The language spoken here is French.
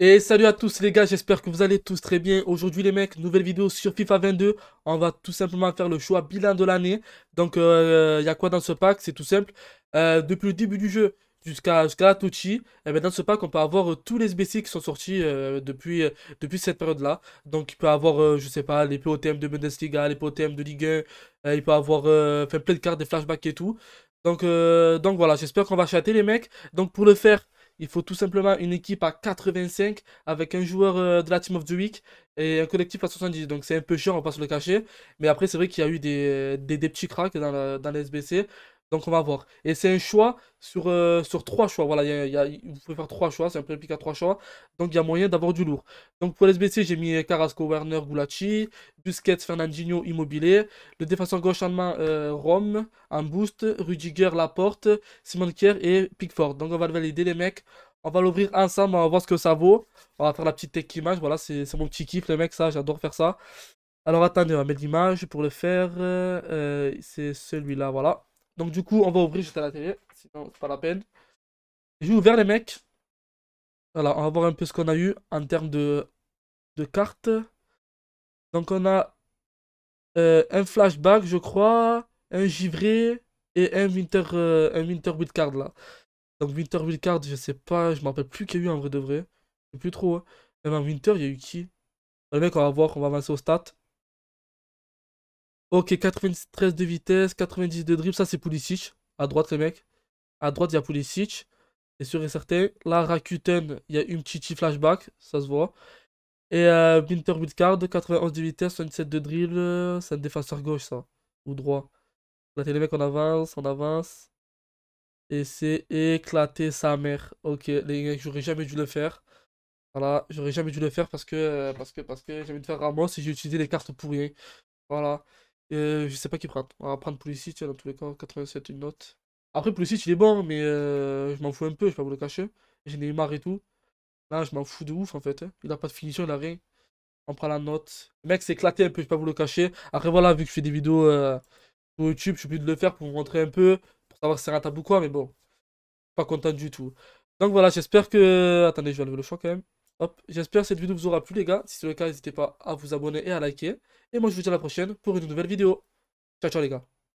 Et salut à tous les gars, j'espère que vous allez tous très bien. Aujourd'hui les mecs, nouvelle vidéo sur FIFA 22. On va tout simplement faire le choix bilan de l'année. Donc euh, il y a quoi dans ce pack C'est tout simple. Euh, depuis le début du jeu jusqu'à la touchi. et eh bien dans ce pack on peut avoir euh, tous les SBC qui sont sortis depuis, depuis cette période-là. Donc il peut avoir, je sais pas, les POTM de Bundesliga, les POTM de Ligue 1, il peut avoir fait plein de cartes, des flashbacks et tout. Donc, donc voilà, j'espère qu'on va chatter les mecs. Donc pour le faire... Il faut tout simplement une équipe à 85 avec un joueur euh, de la Team of the Week et un collectif à 70. Donc c'est un peu chiant, on va se le cacher. Mais après, c'est vrai qu'il y a eu des, des, petits cracks dans, la, dans les SBC. Donc on va voir. Et c'est un choix sur, euh, sur trois choix. Voilà, y a, vous pouvez faire trois choix, c'est un peu à trois choix. Donc il y a moyen d'avoir du lourd. Donc pour les SBC j'ai mis euh, Carrasco, Werner, Gulacci, Busquets, Fernandinho, Immobilier. Le défenseur gauche allemand, main, euh, Rome, En boost, Rudiger, Laporte, Simon Kier et Pickford. Donc on va valider les mecs. On va l'ouvrir ensemble, on va voir ce que ça vaut. On va faire la petite tech image. Voilà, c'est mon petit kiff, les mecs, ça, j'adore faire ça. Alors attendez, on va mettre l'image pour le faire. c'est celui-là, voilà. Donc du coup, on va ouvrir juste à la télé. Sinon, c'est pas la peine. J'ai ouvert les mecs. Voilà, on va voir un peu ce qu'on a eu en termes de, de cartes. Donc on a euh, un flashback, je crois, un givré et un winter, euh, un winter build card là. Donc winter build card, je sais pas, je me rappelle plus qu'il y a eu en vrai de vrai. Je sais plus trop. Hein. Même en winter, il y a eu qui Le mec, on va voir, on va avancer au stats. Ok, 93 de vitesse, 90 de dribble. Ça, c'est Pulisic. À droite, les mecs. À droite, il y a Pulisic. C'est sûr et certain. Là, Rakuten, il y a une petite flashback. Ça se voit. Et euh, Winter Card, 91 de vitesse, 77 de dribble. C'est un défenseur gauche, ça. Ou droit. Là, les mecs, on avance, on avance. Et c'est éclaté sa mère. Ok, les mecs, j'aurais jamais dû le faire. Voilà, j'aurais jamais dû le faire parce que, euh, parce que, parce que j'avais de faire Ramos si j'ai utilisé les cartes pour rien. Voilà. Euh, je sais pas qui prend On va prendre Pulisic, dans tous les cas, 87, une note. Après, Pulisic, il est bon, mais euh, je m'en fous un peu, je vais pas vous le cacher. J'ai marre et tout. Là, je m'en fous de ouf, en fait. Hein. Il a pas de finition, il a rien. On prend la note. mec c'est éclaté un peu, je vais pas vous le cacher. Après, voilà, vu que je fais des vidéos euh, sur YouTube, je suis obligé de le faire pour vous montrer un peu, pour savoir si c'est un ou quoi, mais bon. Pas content du tout. Donc voilà, j'espère que... Attendez, je vais enlever le choix quand même. Hop, j'espère que cette vidéo vous aura plu les gars. Si c'est le cas, n'hésitez pas à vous abonner et à liker. Et moi je vous dis à la prochaine pour une nouvelle vidéo. Ciao ciao les gars.